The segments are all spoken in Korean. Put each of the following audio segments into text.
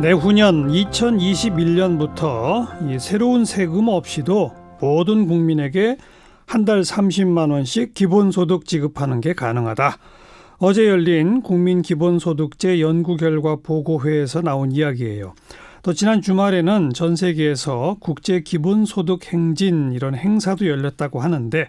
내후년 2021년부터 이 새로운 세금 없이도 모든 국민에게 한 달 30만 원씩 기본소득 지급하는 게 가능하다. 어제 열린 국민기본소득제 연구결과 보고회에서 나온 이야기예요. 또 지난 주말에는 전 세계에서 국제 기본소득 행진 이런 행사도 열렸다고 하는데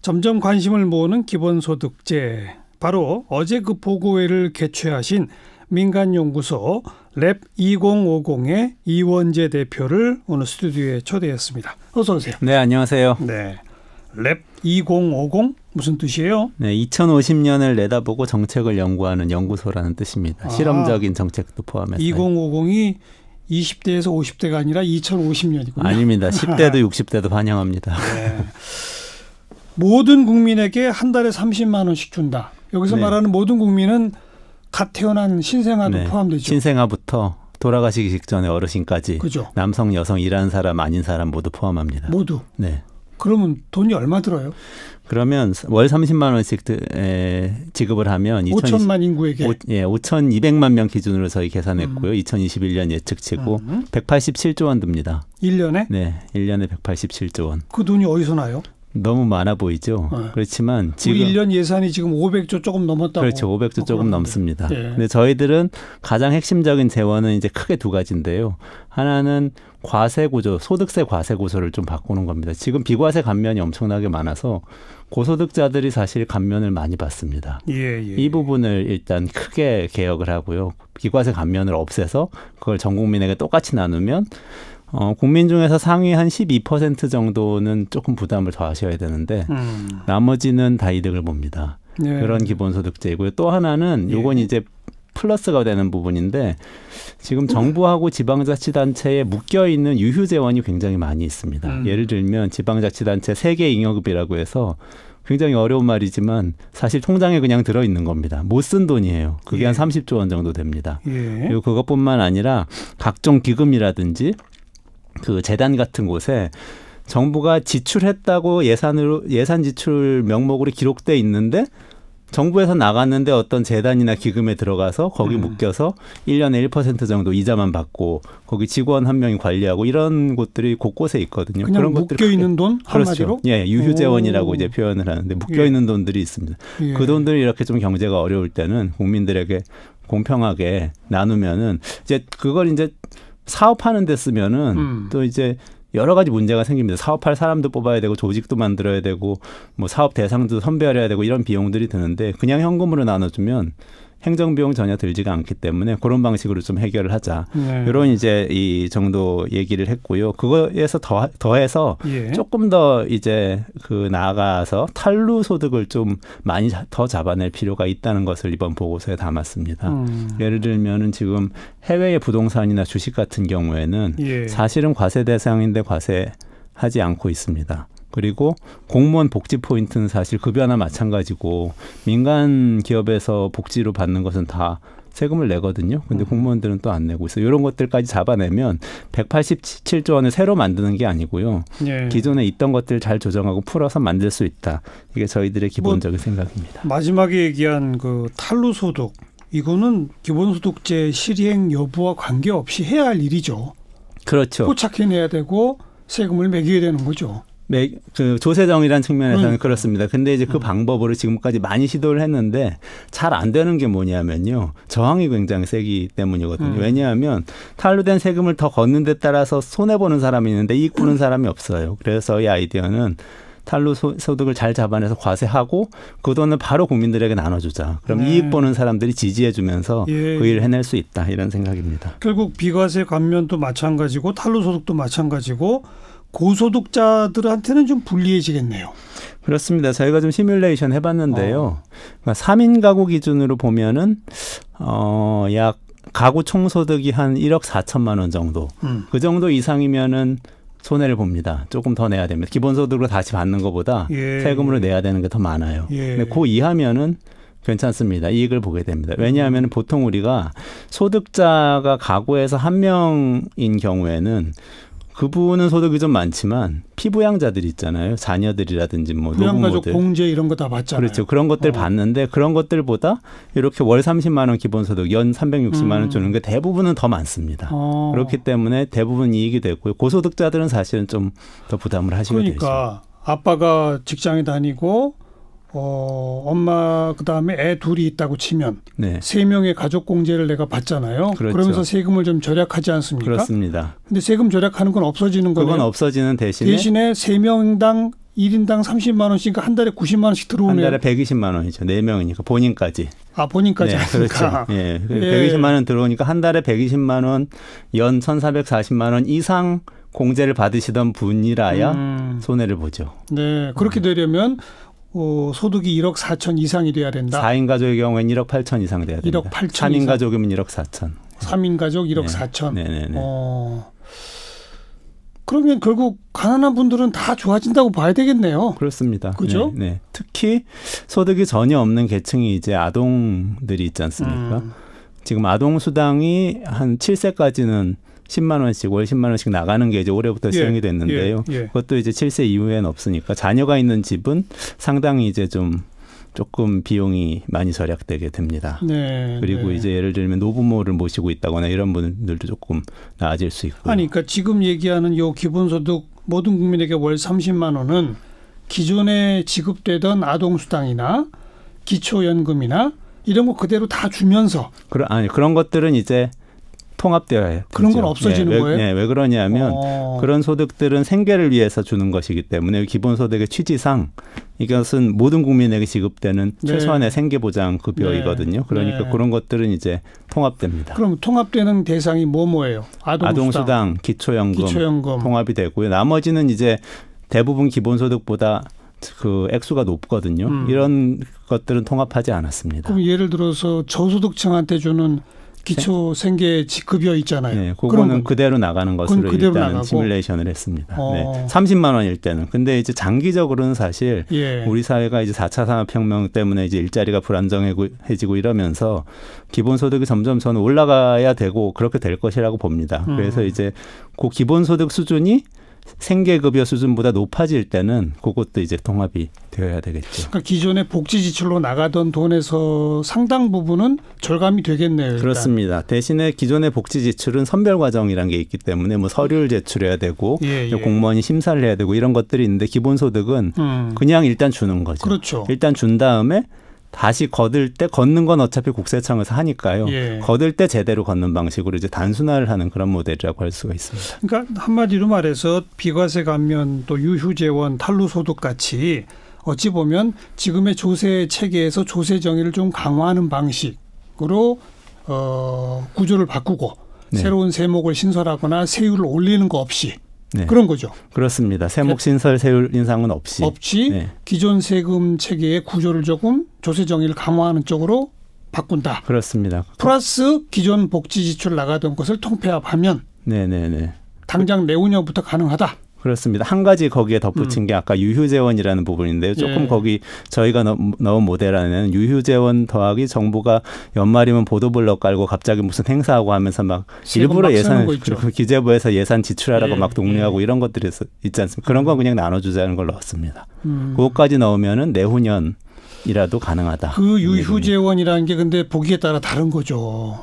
점점 관심을 모으는 기본소득제 바로 어제 그 보고회를 개최하신 민간연구소 랩 2050의 이원재 대표를 오늘 스튜디오에 초대했습니다. 어서 오세요. 네, 안녕하세요. 네. 랩2050 무슨 뜻이에요? 네, 2050년을 내다보고 정책을 연구하는 연구소라는 뜻입니다. 아, 실험적인 정책도 포함해서. 2050이 20대에서 50대가 아니라 2050년이군요. 아닙니다. 10대도 60대도 반영합니다. 네. 모든 국민에게 한 달에 30만 원씩 준다. 여기서 네. 말하는 모든 국민은 갓 태어난 신생아도 네. 포함되죠. 신생아부터 돌아가시기 직전에 어르신까지 그죠. 남성, 여성, 일하는 사람, 아닌 사람 모두 포함합니다. 모두. 네. 그러면 돈이 얼마 들어요? 그러면 월 30만 원씩 지급을 하면 5천만 인구에게 5, 예, 5,200만 명 기준으로 저희 계산했고요. 음. 2021년 예측치고 음. 187조 원 듭니다. 1년에? 네, 1년에 187조 원. 그 돈이 어디서 나요? 너무 많아 보이죠. 네. 그렇지만 뭐 지금 1년 예산이 지금 500조 조금 넘었다고. 그렇죠. 500조 조금 넘습니다. 네. 근데 저희들은 가장 핵심적인 재원은 이제 크게 두 가지인데요. 하나는 과세 구조, 소득세 과세 구조를 좀 바꾸는 겁니다. 지금 비과세 감면이 엄청나게 많아서 고소득자들이 사실 감면을 많이 받습니다. 예, 예. 이 예. 부분을 일단 크게 개혁을 하고요. 비과세 감면을 없애서 그걸 전 국민에게 똑같이 나누면 어, 국민 중에서 상위 한 12% 정도는 조금 부담을 더 하셔야 되는데 음. 나머지는 다 이득을 봅니다. 예. 그런 기본소득제이고요. 또 하나는 예. 요건 예. 이제 플러스가 되는 부분인데 지금 정부하고 지방자치단체에 묶여 있는 유휴 재원이 굉장히 많이 있습니다. 음. 예를 들면 지방자치단체 세계 잉여급이라고 해서 굉장히 어려운 말이지만 사실 통장에 그냥 들어 있는 겁니다. 못 쓴 돈이에요. 그게 예. 한 30조 원 정도 됩니다. 예. 그리고 그것뿐만 아니라 각종 기금이라든지 그 재단 같은 곳에 정부가 지출했다고 예산으로 예산 지출 명목으로 기록돼 있는데 정부에서 나갔는데 어떤 재단이나 기금에 들어가서 거기 음. 묶여서 1년에 1% 정도 이자만 받고 거기 직원 한 명이 관리하고 이런 곳들이 곳곳에 있거든요. 그런 묶여 있는 돈 그렇죠. 한마디로? 예, 유휴재원이라고 이제 표현을 하는데 묶여 예. 있는 예. 돈들이 있습니다. 예. 그 돈들이 이렇게 좀 경제가 어려울 때는 국민들에게 공평하게 나누면은 이제 그걸 이제 사업하는 데 쓰면은 음. 또 이제 여러 가지 문제가 생깁니다. 사업할 사람도 뽑아야 되고 조직도 만들어야 되고 뭐 사업 대상도 선별해야 되고 이런 비용들이 드는데 그냥 현금으로 나눠주면 행정비용 전혀 들지가 않기 때문에 그런 방식으로 좀 해결을 하자. 네. 이런 이제 이 정도 얘기를 했고요. 그거에서 더, 더해서 예. 조금 더 이제 그 나아가서 탈루 소득을 좀 많이 더 잡아낼 필요가 있다는 것을 이번 보고서에 담았습니다. 음. 예를 들면은 지금 해외의 부동산이나 주식 같은 경우에는 예. 사실은 과세 대상인데 과세 하지 않고 있습니다. 그리고 공무원 복지 포인트는 사실 급여나 마찬가지고 민간 기업에서 복지로 받는 것은 다 세금을 내거든요. 근데 음. 공무원들은 또 안 내고 있어요. 이런 것들까지 잡아내면 187조 원을 새로 만드는 게 아니고요. 예. 기존에 있던 것들 을잘 조정하고 풀어서 만들 수 있다. 이게 저희들의 뭐 기본적인 뭐, 생각입니다. 마지막에 얘기한 그 탈루 소득 이거는 기본소득제 실행 여부와 관계없이 해야 할 일이죠. 그렇죠. 포착해내야 되고 세금을 매겨야 되는 거죠. 네, 그 조세정이라는 측면에서는 음. 그렇습니다. 근데 이제 그 음. 방법으로 지금까지 많이 시도를 했는데 잘 안 되는 게 뭐냐면요. 저항이 굉장히 세기 때문이거든요. 음. 왜냐하면 탈루된 세금을 더 걷는 데 따라서 손해보는 사람이 있는데 이익 보는 사람이 없어요. 그래서 이 아이디어는 탈루 소득을 잘 잡아내서 과세하고 그 돈을 바로 국민들에게 나눠주자. 그럼 네. 이익 보는 사람들이 지지해주면서 예. 예. 그 일을 해낼 수 있다. 이런 생각입니다. 결국 비과세 감면도 마찬가지고 탈루 소득도 마찬가지고 고소득자들한테는 좀 불리해지겠네요. 그렇습니다. 저희가 좀 시뮬레이션 해봤는데요. 어. 3인 그러니까 가구 기준으로 보면은 어, 약 가구 총소득이 한 1억 4천만 원 정도. 음. 그 정도 이상이면은 손해를 봅니다. 조금 더 내야 됩니다. 기본소득으로 다시 받는 것보다 예. 세금으로 내야 되는 게 더 많아요. 예. 근데 그 이하면은 괜찮습니다. 이익을 보게 됩니다. 왜냐하면 보통 우리가 소득자가 가구에서 한 명인 경우에는 그분은 소득이 좀 많지만 피부양자들 있잖아요. 자녀들이라든지 뭐 노부모들. 가족 공제 이런 거 다 받잖아요. 그렇죠. 그런 것들 어. 받는데 그런 것들보다 이렇게 월 30만 원 기본소득 연 360만 원 음. 주는 게 대부분은 더 많습니다. 어. 그렇기 때문에 대부분 이익이 됐고요. 고소득자들은 사실은 좀 더 부담을 하시게 그러니까 되죠. 그러니까 아빠가 직장에 다니고 어, 엄마 그다음에 애 둘이 있다고 치면 네. 세 명의 가족 공제를 내가 받잖아요. 그렇죠. 그러면서 세금을 좀 절약하지 않습니까? 그렇습니다. 근데 세금 절약하는 건 없어지는 거예요. 그건 없어지는 대신에 대신에 세 명당 1인당3 0만 원씩 한 달에 9 0만 원씩 들어오네요. 한 달에 백이십만 원이죠. 네명이니까 본인까지. 아, 본인까지 네, 그렇죠. 예. 네. 그 120만 예. 원 들어오니까 한 달에 백이십만 원, 연천사백사만원 이상 공제를 받으시던 분이라야 음. 손해를 보죠. 네, 그렇게 음. 되려면 어, 소득이 1억 4천 이상이 돼야 된다. 4인 가족의 경우에는 1억 8천 이상 돼야 된다. 1억 8천 3인 이상. 가족이면 1억 4천. 3인 가족 1억 네. 4천. 네네네. 어. 그러면 결국 가난한 분들은 다 좋아진다고 봐야 되겠네요. 그렇습니다. 그죠? 네, 네. 특히 소득이 전혀 없는 계층이 이제 아동들이 있지 않습니까? 음. 지금 아동 수당이 한 7세까지는 10만 원씩 월 10만 원씩 나가는 게 이제 올해부터 예, 시행이 됐는데요. 예, 예. 그것도 이제 7세 이후엔 없으니까 자녀가 있는 집은 상당히 이제 좀 조금 비용이 많이 절약되게 됩니다. 네, 그리고 네. 이제 예를 들면 노부모를 모시고 있다거나 이런 분들도 조금 나아질 수 있고. 아니, 그러니까 지금 얘기하는 요 기본소득 모든 국민에게 월 30만 원은 기존에 지급되던 아동수당이나 기초연금이나 이런 거 그대로 다 주면서 그런 아니 그런 것들은 이제 통합되어야 해요. 그런 건 예, 없어지는 예, 왜, 거예요? 예, 왜 그러냐면 오. 어. 그런 소득들은 생계를 위해서 주는 것이기 때문에 기본소득의 취지상 이것은 모든 국민에게 지급되는 네. 최소한의 생계보장 급여이거든요. 네. 그러니까 네. 그런 것들은 이제 통합됩니다. 그럼 통합되는 대상이 뭐 뭐예요? 아동수당, 아동수당 기초연금, 기초연금 통합이 되고요. 나머지는 이제 대부분 기본소득보다 그 액수가 높거든요. 음. 이런 것들은 통합하지 않았습니다. 그럼 예를 들어서 저소득층한테 주는 기초 생계 직 급여 있잖아요. 네, 그거는 그대로 나가는 것으로 그대로 일단은 나가고. 시뮬레이션을 했습니다. 어. 네, 30만 원일 때는. 근데 이제 장기적으로는 사실 예. 우리 사회가 이제 4차 산업혁명 때문에 이제 일자리가 불안정해지고 이러면서 기본소득이 점점 저는 올라가야 되고 그렇게 될 것이라고 봅니다. 음. 그래서 음. 이제 그 기본소득 수준이 생계급여 수준보다 높아질 때는 그것도 이제 통합이 되어야 되겠죠. 그러니까 기존의 복지 지출로 나가던 돈에서 상당 부분은 절감이 되겠네요. 일단. 그렇습니다. 대신에 기존의 복지 지출은 선별 과정이라는게 있기 때문에 뭐 서류를 음. 제출해야 되고 예, 예. 공무원이 심사를 해야 되고 이런 것들이 있는데 기본소득은 음. 그냥 일단 주는 거죠. 그렇죠. 일단 준 다음에 다시 걷을 때 걷는 건 어차피 국세청에서 하니까요. 예. 걷을 때 제대로 걷는 방식으로 이제 단순화를 하는 그런 모델이라고 할 수가 있습니다. 그러니까 한마디로 말해서 비과세 감면 또 유휴재원 탈루소득 같이 어찌 보면 지금의 조세 체계에서 조세 정의를 좀 강화하는 방식으로 어, 구조를 바꾸고 네. 새로운 세목을 신설하거나 세율을 올리는 거 없이 네. 그런 거죠. 그렇습니다. 세목 신설 세율 인상은 없이 없이 네. 기존 세금 체계의 구조를 조금 조세 정의를 강화하는 쪽으로 바꾼다. 그렇습니다. 플러스 기존 복지 지출 나가던 것을 통폐합하면 네네네. 네, 네. 당장 내후년부터 가능하다. 그렇습니다. 한 가지 거기에 덧붙인 음. 게 아까 유휴재원이라는 부분인데요. 조금 예. 거기 저희가 넣은 모델 안에는 유휴재원 더하기 정부가 연말이면 보도블럭 깔고 갑자기 무슨 행사하고 하면서 막 일부러 예산 그리고 기재부에서 예산 지출하라고 예. 막 독려하고 예. 이런 것들이 있지 않습니까? 그런 건 그냥 나눠주자는 걸 넣었습니다. 음. 그것까지 넣으면은 내후년 이라도 가능하다. 그 유휴재원이라는 게 근데 보기에 따라 다른 거죠.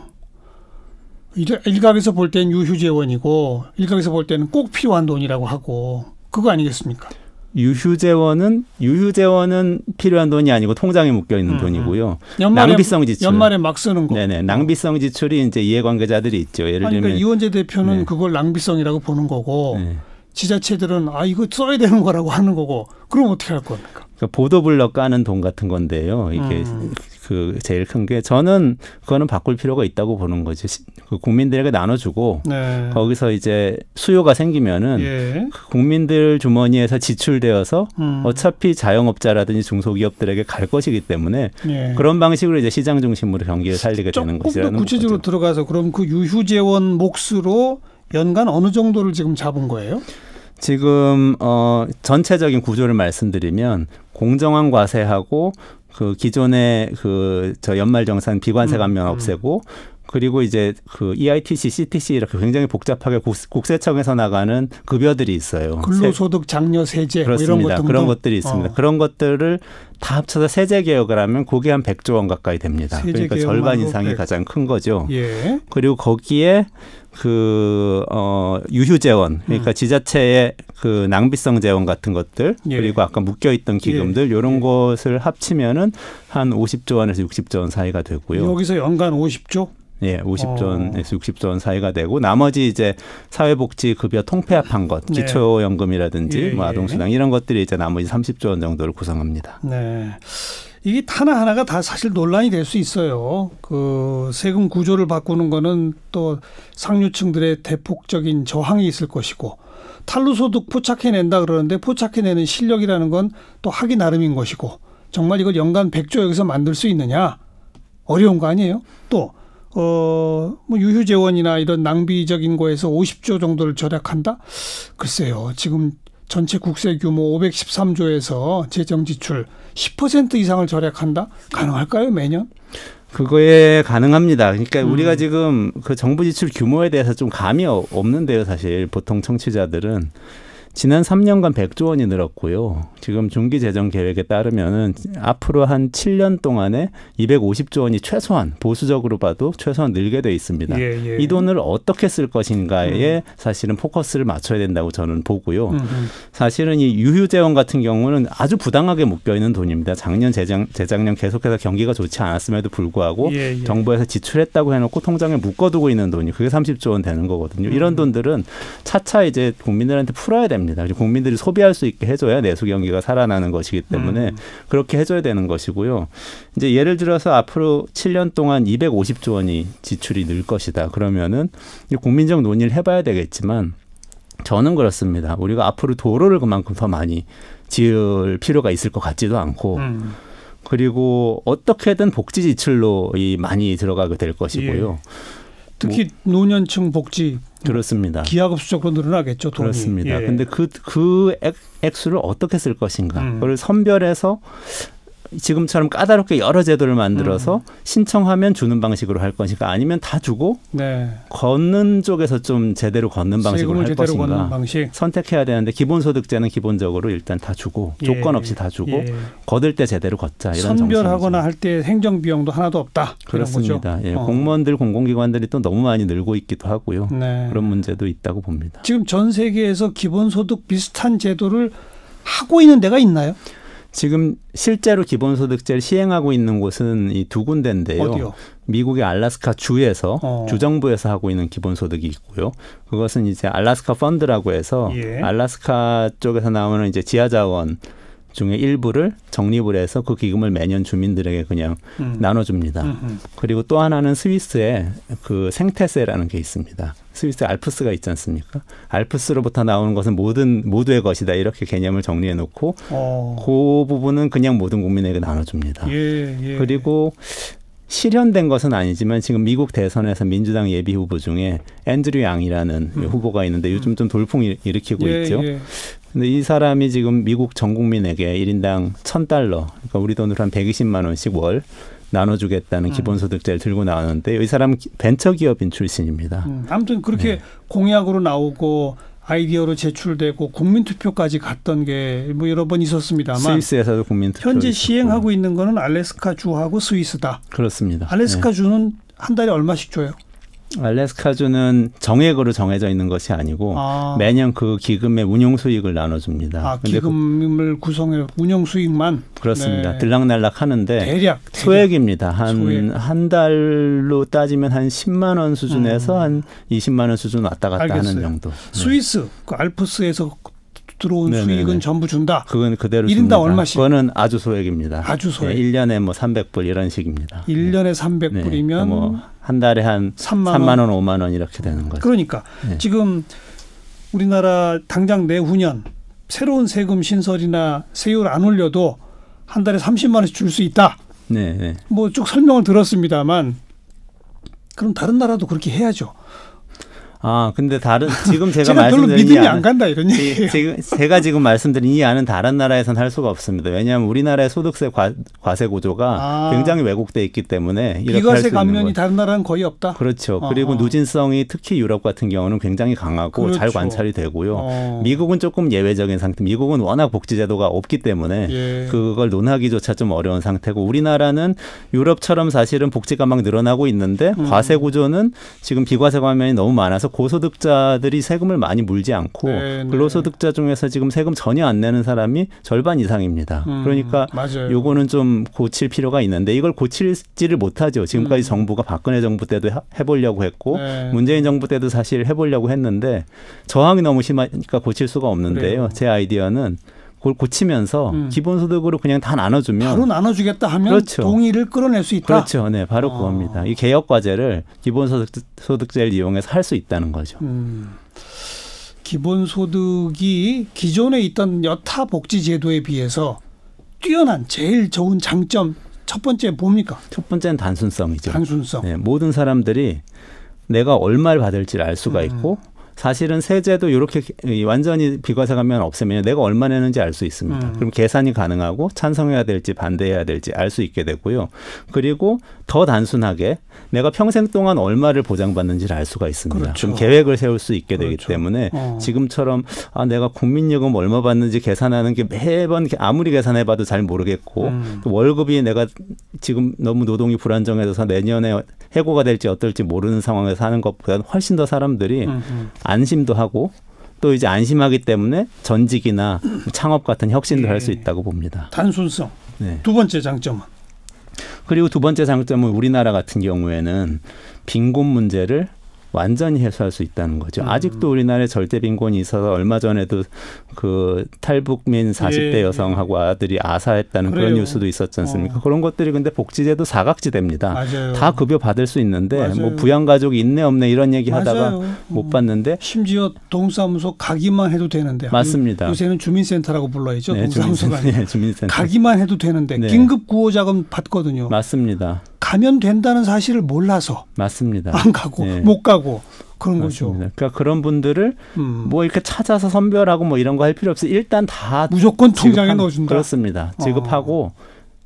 일각에서 볼 때는 유휴재원이고 일각에서 볼 때는 꼭 필요한 돈이라고 하고 그거 아니겠습니까? 유휴재원은 유휴재원은 필요한 돈이 아니고 통장에 묶여 있는 음. 음. 돈이고요. 연말에, 낭비성 지출. 연말에 막 쓰는 거. 네네. 낭비성 지출이 이제 이해관계자들이 있죠. 예를 그러니까 이원재 대표는 네. 그걸 낭비성이라고 보는 거고 네. 지자체들은 아 이거 써야 되는 거라고 하는 거고 그럼 어떻게 할겁니까 그러니까 보도블럭 까는 돈 같은 건데요. 이게 음. 그 제일 큰 게 저는 그거는 바꿀 필요가 있다고 보는 거지. 그 국민들에게 나눠주고 네. 거기서 이제 수요가 생기면은 예. 그 국민들 주머니에서 지출되어서 음. 어차피 자영업자라든지 중소기업들에게 갈 것이기 때문에 예. 그런 방식으로 이제 시장 중심으로 경기를 살리게 되는 것이라는 구체적으로 거죠. 들어가서 그럼 그 유휴 재원 몫으로 연간 어느 정도를 지금 잡은 거예요? 지금 어 전체적인 구조를 말씀드리면 공정한 과세하고 그 기존의 그 저 연말정산 비관세 음. 감면 음. 없애고 그리고 이제 그 EITC, CTC 이렇게 굉장히 복잡하게 국세청에서 나가는 급여들이 있어요. 근로소득 장려 세제 그렇습니다. 뭐 이런 것 그런 뭐 것들이 있습니다. 어. 그런 것들을 다 합쳐서 세제 개혁을 하면 그게 한 100조 원 가까이 됩니다. 그러니까 절반 이상이 100. 가장 큰 거죠. 예. 그리고 거기에 그, 어, 유휴 재원, 그러니까 음. 지자체의 그 낭비성 재원 같은 것들, 예. 그리고 아까 묶여있던 예. 기금들, 예. 요런 예. 것을 합치면은 한 50조 원에서 60조 원 사이가 되고요. 여기서 연간 50조? 예, 50전에서 어. 60전 사이가 되고 나머지 이제 사회복지급여 통폐합한 것, 네. 기초연금이라든지 예, 뭐 예. 아동수당 이런 것들이 이제 나머지 30조 원 정도를 구성합니다. 네. 이게 하나 하나가 다 사실 논란이 될 수 있어요. 그 세금 구조를 바꾸는 거는 또 상류층들의 대폭적인 저항이 있을 것이고 탈루소득 포착해낸다 그러는데 포착해내는 실력이라는 건 또 하기 나름인 것이고 정말 이걸 연간 100조 여기서 만들 수 있느냐 어려운 거 아니에요? 또 어, 뭐 유휴재원이나 이런 낭비적인 거에서 50조 정도를 절약한다? 글쎄요. 지금 전체 국세 규모 513조에서 재정 지출 10% 이상을 절약한다? 가능할까요, 매년? 그거에 가능합니다. 그러니까 음. 우리가 지금 그 정부 지출 규모에 대해서 좀 감이 없는데요, 사실 보통 청취자들은. 지난 3년간 100조 원이 늘었고요. 지금 중기 재정 계획에 따르면은 앞으로 한 7년 동안에 250조 원이 최소한 보수적으로 봐도 최소한 늘게 돼 있습니다. 예, 예. 이 돈을 어떻게 쓸 것인가에 음. 사실은 포커스를 맞춰야 된다고 저는 보고요. 음, 음. 사실은 이 유휴 재원 같은 경우는 아주 부당하게 묶여 있는 돈입니다. 작년 재작, 재작년 계속해서 경기가 좋지 않았음에도 불구하고 예, 예, 정부에서 지출했다고 해놓고 통장에 묶어두고 있는 돈이 그게 30조 원 되는 거거든요. 이런 음. 돈들은 차차 이제 국민들한테 풀어야 됩니다. 합니다. 국민들이 소비할 수 있게 해줘야 내수 경기가 살아나는 것이기 때문에 음. 그렇게 해줘야 되는 것이고요. 이제 예를 들어서 앞으로 7년 동안 250조 원이 지출이 늘 것이다. 그러면은 국민적 논의를 해봐야 되겠지만 저는 그렇습니다. 우리가 앞으로 도로를 그만큼 더 많이 지을 필요가 있을 것 같지도 않고. 음. 그리고 어떻게든 복지 지출로 이 많이 들어가게 될 것이고요. 예. 특히 뭐, 노년층 복지 그렇습니다. 기하급 수적으로 늘어나겠죠. 돈이. 그렇습니다. 예. 근데 그, 그 액, 액수를 어떻게 쓸 것인가. 음. 그걸 선별해서 지금처럼 까다롭게 여러 제도를 만들어서 음. 신청하면 주는 방식으로 할 것인가 아니면 다 주고 네. 걷는 쪽에서 좀 제대로 걷는 방식으로 할 것인가 방식. 선택해야 되는데 기본소득제는 기본적으로 일단 다 주고 예. 조건 없이 다 주고 예. 걷을 때 제대로 걷자 이런 선별하거나 할 때 행정 비용도 하나도 없다 그렇습니다. 예. 어. 공무원들 공공기관들이 또 너무 많이 늘고 있기도 하고요. 네. 그런 문제도 있다고 봅니다. 지금 전 세계에서 기본소득 비슷한 제도를 하고 있는 데가 있나요? 지금 실제로 기본소득제를 시행하고 있는 곳은 이 두 군데인데요. 어디요? 미국의 알라스카 주에서 어. 주정부에서 하고 있는 기본소득이 있고요. 그것은 이제 알라스카 펀드라고 해서 예. 알라스카 쪽에서 나오는 이제 지하자원 중에 일부를 적립을 해서 그 기금을 매년 주민들에게 그냥 음. 나눠줍니다. 음흠. 음. 그리고 또 하나는 스위스에 그 생태세라는 게 있습니다. 스위스 알프스가 있지 않습니까? 알프스로부터 나오는 것은 모든 모두의 것이다 이렇게 개념을 정리해 놓고 어. 그 부분은 그냥 모든 국민에게 나눠줍니다. 예, 예. 그리고 실현된 것은 아니지만 지금 미국 대선에서 민주당 예비 후보 중에 앤드류 양이라는 음. 후보가 있는데 요즘 음. 좀 돌풍 일으키고 예, 있죠. 예. 근데 이 사람이 지금 미국 전 국민에게 일인당천달러 그러니까 우리 돈으로 한 120만 원씩 월 나눠주겠다는 음. 기본소득제를 들고 나오는데 이 사람은 벤처기업인 출신입니다. 음. 아무튼 그렇게 네. 공약으로 나오고 아이디어로 제출되고 국민투표까지 갔던 게 뭐 여러 번 있었습니다만 스위스에서도 국민투표 현재 있었고. 시행하고 있는 거는 알래스카 주하고 스위스다. 그렇습니다. 알래스카 네. 주는 한 달에 얼마씩 줘요? 알래스카주는 정액으로 정해져 있는 것이 아니고 아. 매년 그 기금의 운용 수익을 나눠줍니다. 아, 그 기금을 그, 구성해 운용 수익만 그렇습니다. 네. 들락날락 하는데 대략, 대략. 소액입니다. 한 한 달로 따지면 한 10만 원 수준에서 음. 한 20만 원 수준 왔다 갔다 알겠어요. 하는 정도. 네. 스위스 네. 그 알프스에서 들어온 네네네. 수익은 네. 전부 준다. 그건 그대로 1인당 줍니다. 얼마씩? 그거는 아주 소액입니다. 아주 소액. 네, 1년에 뭐 300불 이런 식입니다. 1년에 300불이면 네, 네 뭐한 달에 한 3만, 3만 원, 5만 원 이렇게 되는 거죠. 그러니까 네. 지금 우리나라 당장 내후년 새로운 세금 신설이나 세율 안 올려도 한 달에 30만 원씩 줄 수 있다. 네. 네. 뭐 쭉 설명을 들었습니다만 그럼 다른 나라도 그렇게 해야죠. 아 근데 다른 지금 제가, 제가 말씀드린 믿음이 안 간다 이런 얘기 지금 제가 지금 말씀드린 이 안은 다른 나라에선 할 수가 없습니다. 왜냐하면 우리나라의 소득세 과, 세 구조가 아. 굉장히 왜곡돼 있기 때문에 이렇게 비과세 감면이 다른 나라는 거의 없다. 그렇죠. 아. 그리고 누진성이 특히 유럽 같은 경우는 굉장히 강하고 그렇죠. 잘 관찰이 되고요. 어. 미국은 조금 예외적인 상태. 미국은 워낙 복지제도가 없기 때문에 예. 그걸 논하기조차 좀 어려운 상태고 우리나라는 유럽처럼 사실은 복지가 막 늘어나고 있는데 음. 과세 구조는 지금 비과세 감면이 너무 많아서 고소득자들이 세금을 많이 물지 않고 네, 네, 근로소득자 중에서 지금 세금 전혀 안 내는 사람이 절반 이상입니다. 음, 그러니까 요 요거는 좀 고칠 필요가 있는데 이걸 고칠지를 못하죠. 지금까지 음. 정부가 박근혜 정부 때도 해보려고 했고 네. 문재인 정부 때도 사실 해보려고 했는데 저항이 너무 심하니까 고칠 수가 없는데요. 그래요. 제 아이디어는 그걸 고치면서 음. 기본소득으로 그냥 다 나눠주면 바로 나눠주겠다 하면 그렇죠. 동의를 끌어낼 수 있다. 그렇죠. 네, 바로 아. 그겁니다. 이 개혁 과제를 기본소득세를 이용해서 할 수 있다는 거죠. 음. 기본소득이 기존에 있던 여타 복지제도에 비해서 뛰어난 제일 좋은 장점 첫 번째 뭡니까? 첫 번째는 단순성이죠. 단순성. 네, 모든 사람들이 내가 얼마를 받을지알 수가 음. 있고 사실은 세제도 이렇게 완전히 비과세 감면 없애면 내가 얼마 내는지 알 수 있습니다. 음. 그럼 계산이 가능하고 찬성해야 될지 반대해야 될지 알 수 있게 되고요. 그리고 더 단순하게 내가 평생 동안 얼마를 보장받는지를 알 수가 있습니다. 그렇죠. 좀 계획을 세울 수 있게 그렇죠. 되기 때문에 어. 지금처럼 아 내가 국민연금 얼마 받는지 계산하는 게 매번 아무리 계산해봐도 잘 모르겠고 음. 그 월급이 내가 지금 너무 노동이 불안정해져서 내년에 해고가 될지 어떨지 모르는 상황에서 하는 것보다 훨씬 더 사람들이 음. 음. 안심도 하고 또 이제 안심하기 때문에 전직이나 창업 같은 혁신도 네. 할수 있다고 봅니다. 단순성. 네. 두 번째 장점은 그리고 두 번째 장점은 우리나라 같은 경우에는 빈곤 문제를 완전히 해소할 수 있다는 거죠. 음. 아직도 우리나라에 절대 빈곤이 있어서 얼마 전에도 그 탈북민 4 0대 예. 여성하고 아들이 아사했다는 그래요. 그런 뉴스도 있었지 않습니까? 어. 그런 것들이 근데 복지제도 사각지대입니다. 맞아요. 다 급여 받을 수 있는데 뭐 맞아요. 뭐 부양 가족 있네 없네 이런 얘기 하다가 못 받는데 음. 심지어 동사무소 가기만 해도 되는데 맞습니다. 요새는 주민센터라고 불러야죠. 네, 동사무소가 주민센터, 예, 주민센터. 가기만 해도 되는데 네. 긴급 구호 자금 받거든요. 맞습니다. 가면 된다는 사실을 몰라서 맞습니다. 안 가고 네. 못 가고 그런 맞습니다. 거죠. 그러니까 그런 분들을 음. 뭐 이렇게 찾아서 선별하고 뭐 이런 거 할 필요 없이 일단 다 무조건 통장에 넣어준다. 그렇습니다. 어. 지급하고 어.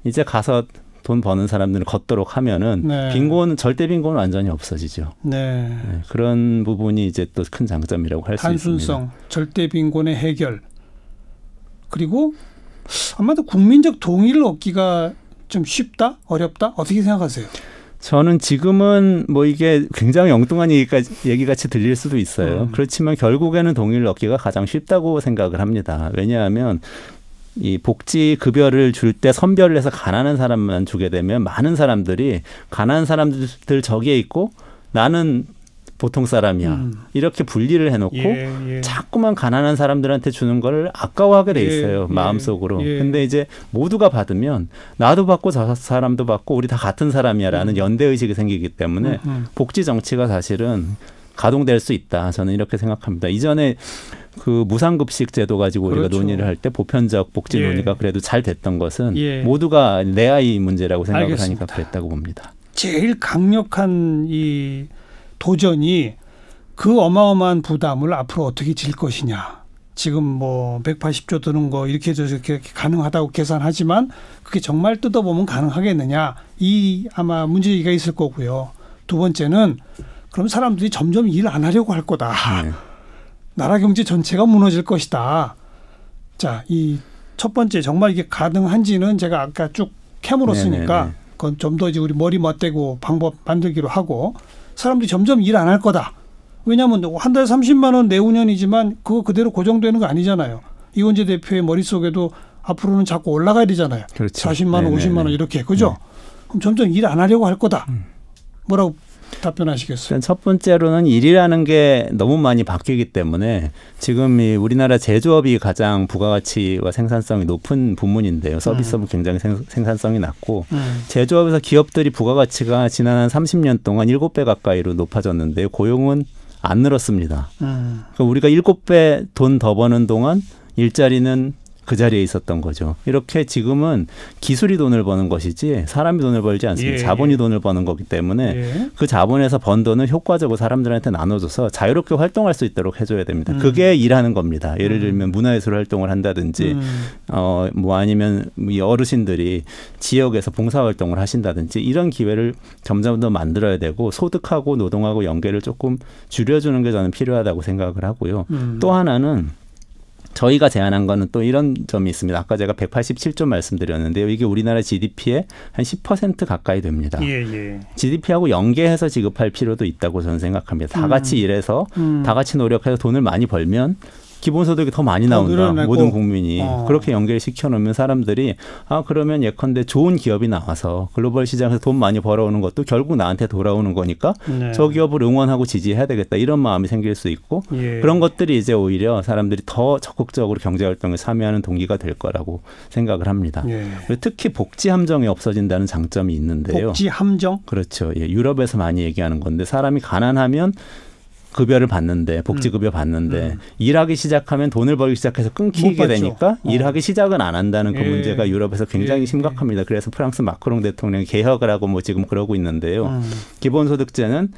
이제 가서 돈 버는 사람들을 걷도록 하면은 네. 빈곤 절대 빈곤은 완전히 없어지죠. 네. 네. 그런 부분이 이제 또 큰 장점이라고 할 수 있습니다. 단순성, 절대 빈곤의 해결 그리고 아마도 국민적 동의를 얻기가 좀 쉽다? 어렵다? 어떻게 생각하세요? 저는 지금은 뭐 이게 굉장히 엉뚱한 얘기까지 얘기같이 들릴 수도 있어요. 음. 그렇지만 결국에는 동의를 얻기가 가장 쉽다고 생각을 합니다. 왜냐하면 이 복지 급여를 줄 때 선별을 해서 가난한 사람만 주게 되면 많은 사람들이 가난한 사람들 저기에 있고 나는 보통 사람이야. 음. 이렇게 분리를 해놓고 예, 예. 자꾸만 가난한 사람들한테 주는 걸 아까워하게 돼 예, 있어요. 예, 마음속으로. 예. 근데 이제 모두가 받으면 나도 받고 저 사람도 받고 우리 다 같은 사람이야라는 음. 연대의식이 생기기 때문에 음, 음. 복지 정치가 사실은 가동될 수 있다. 저는 이렇게 생각합니다. 이전에 그 무상급식 제도 가지고 우리가 그렇죠. 논의를 할 때 보편적 복지 예. 논의가 그래도 잘 됐던 것은 모두가 내 아이 문제라고 생각을 알겠습니다. 하니까 그랬다고 봅니다. 제일 강력한 이 도전이 그 어마어마한 부담을 앞으로 어떻게 질 것이냐. 지금 뭐 180조 드는 거 이렇게 저렇게 가능하다고 계산하지만 그게 정말 뜯어보면 가능하겠느냐. 이 아마 문제가 있을 거고요. 두 번째는 그럼 사람들이 점점 일 안 하려고 할 거다. 네. 나라 경제 전체가 무너질 것이다. 자, 이 첫 번째 정말 이게 가능한지는 제가 아까 쭉캐물었으니까 네, 네, 네. 그건 좀 더 이제 우리 머리 맞대고 방법 만들기로 하고 사람들이 점점 일 안 할 거다. 왜냐하면 한 달에 30만 원 내후년이지만 그거 그대로 고정되는 거 아니잖아요. 이원재 대표의 머릿속에도 앞으로는 자꾸 올라가야 되잖아요. 그렇죠. 40만 원, 네네 50만 원 이렇게. 그죠? 네. 그럼 점점 일 안 하려고 할 거다. 음. 뭐라고 답변하시겠어요? 그러니까 첫 번째로는 일이라는 게 너무 많이 바뀌기 때문에 지금 이 우리나라 제조업이 가장 부가가치와 생산성이 높은 부문인데요. 서비스업은 음. 네. 굉장히 생산성이 낮고 음. 제조업에서 기업들이 부가가치가 지난 한 30년 동안 7배 가까이로 높아졌는데 고용은 안 늘었습니다. 음. 그러니까 우리가 7배 돈 더 버는 동안 일자리는 그 자리에 있었던 거죠. 이렇게 지금은 기술이 돈을 버는 것이지 사람이 돈을 벌지 않습니다. 예, 자본이 예. 돈을 버는 거기 때문에 예. 그 자본에서 번 돈을 효과적으로 사람들한테 나눠줘서 자유롭게 활동할 수 있도록 해줘야 됩니다. 음. 그게 일하는 겁니다. 예를 음. 들면 문화예술 활동을 한다든지 음. 어뭐 아니면 이 어르신들이 지역에서 봉사활동을 하신다든지 이런 기회를 점점 더 만들어야 되고 소득하고 노동하고 연계를 조금 줄여주는 게 저는 필요하다고 생각을 하고요. 음. 또 하나는 저희가 제안한 거는 또 이런 점이 있습니다. 아까 제가 187조 말씀드렸는데요. 이게 우리나라 GDP의 한 10% 가까이 됩니다. 예, 예. GDP하고 연계해서 지급할 필요도 있다고 저는 생각합니다. 다 음. 같이 음. 일해서 음. 다 같이 노력해서 돈을 많이 벌면 기본소득이 더 많이 나온다. 더 모든 국민이 어. 그렇게 연결시켜 놓으면 사람들이 아 그러면 예컨대 좋은 기업이 나와서 글로벌 시장에서 돈 많이 벌어오는 것도 결국 나한테 돌아오는 거니까 네. 저 기업을 응원하고 지지해야 되겠다 이런 마음이 생길 수 있고 예. 그런 것들이 이제 오히려 사람들이 더 적극적으로 경제 활동에 참여하는 동기가 될 거라고 생각을 합니다. 예. 특히 복지 함정이 없어진다는 장점이 있는데요. 복지 함정? 그렇죠. 예, 유럽에서 많이 얘기하는 건데 사람이 가난하면 급여를 받는데 복지급여 음. 받는데 음. 일하기 시작하면 돈을 벌기 시작해서 끊기게 되니까 어. 일하기 시작은 안 한다는 그 예. 문제가 유럽에서 굉장히 예. 심각합니다. 그래서 프랑스 마크롱 대통령이 개혁을 하고 뭐 지금 그러고 있는데요. 음. 기본소득제는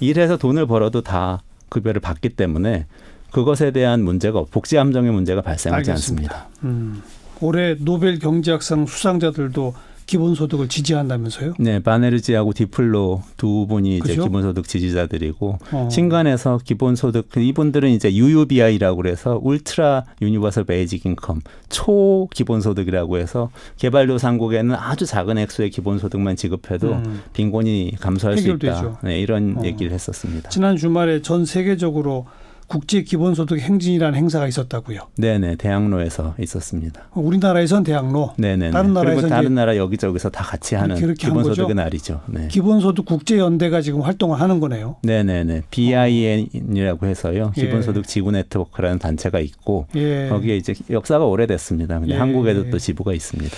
일해서 돈을 벌어도 다 급여를 받기 때문에 그것에 대한 문제가 복지함정의 문제가 발생하지 알겠습니다. 않습니다. 음. 올해 노벨 경제학상 수상자들도 기본소득을 지지한다면서요? 네, 바네르지하고 디플로 두 분이 그죠? 이제 기본소득 지지자들이고 어. 친간에서 기본소득 그 이분들은 이제 UUBI라고 그래서 울트라 유니버설 베이직 인컴 초 기본소득이라고 해서 개발도상국에는 아주 작은 액수의 기본소득만 지급해도 음. 빈곤이 감소할 해결되죠. 수 있다. 네, 이런 어. 얘기를 했었습니다. 지난 주말에 전 세계적으로 국제 기본소득 행진이라는 행사가 있었다고요. 네네 대학로에서 있었습니다. 어, 우리나라에선 대학로, 네네 다른 나라에서 다른 나라 여기저기서 다 같이 하는 기본소득의 날이죠. 네. 기본소득 국제연대가 지금 활동을 하는 거네요. 네네네 BIN이라고 해서요 예. 기본소득 지구 네트워크라는 단체가 있고 예. 거기에 이제 역사가 오래됐습니다. 근데 예. 한국에도 또 지부가 있습니다.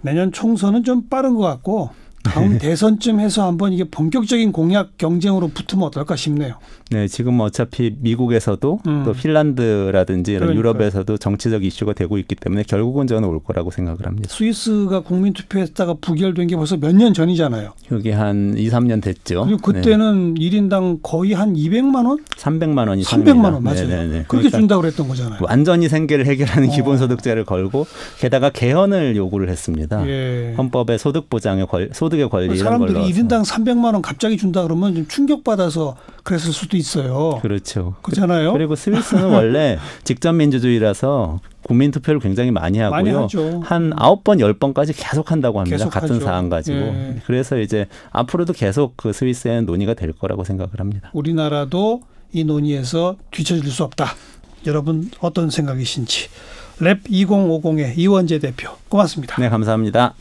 내년 총선은 좀 빠른 것 같고 다음 대선쯤 해서 한번 이게 본격적인 공약 경쟁으로 붙으면 어떨까 싶네요. 네, 지금 뭐 어차피 미국에서도 음. 또 핀란드라든지 이런 그러니까 유럽에서도 정치적 이슈가 되고 있기 때문에 결국은 저는 올 거라고 생각을 합니다. 스위스가 국민 투표했다가 부결된 게 벌써 몇 년 전이잖아요. 여기 한 2, 3년 됐죠. 그리고 네. 그때는 네. 1인당 거의 한 200만 원? 300만 원이 300만 원 네, 맞아요. 네네네. 네. 그렇게 그러니까 준다고 그랬던 거잖아요. 완전히 생계를 해결하는 어. 기본소득제를 걸고 게다가 개헌을 요구를 했습니다. 예. 헌법에 소득 보장에 걸 소득 소득의 관리 그러니까 사람들이 일인당 300만 원 갑자기 준다 그러면 좀 충격받아서 그랬을 수도 있어요. 그렇죠. 그렇잖아요. 그리고 스위스는 원래 직접 민주주의라서 국민 투표를 굉장히 많이 하고요. 많이 한 아홉 번, 열 번까지 계속 한다고 합니다. 계속 같은 하죠. 사안 가지고. 예. 그래서 이제 앞으로도 계속 그 스위스에는 논의가 될 거라고 생각을 합니다. 우리나라도 이 논의에서 뒤처질 수 없다. 여러분 어떤 생각이신지 랩 2050의 이원재 대표 고맙습니다. 네, 감사합니다.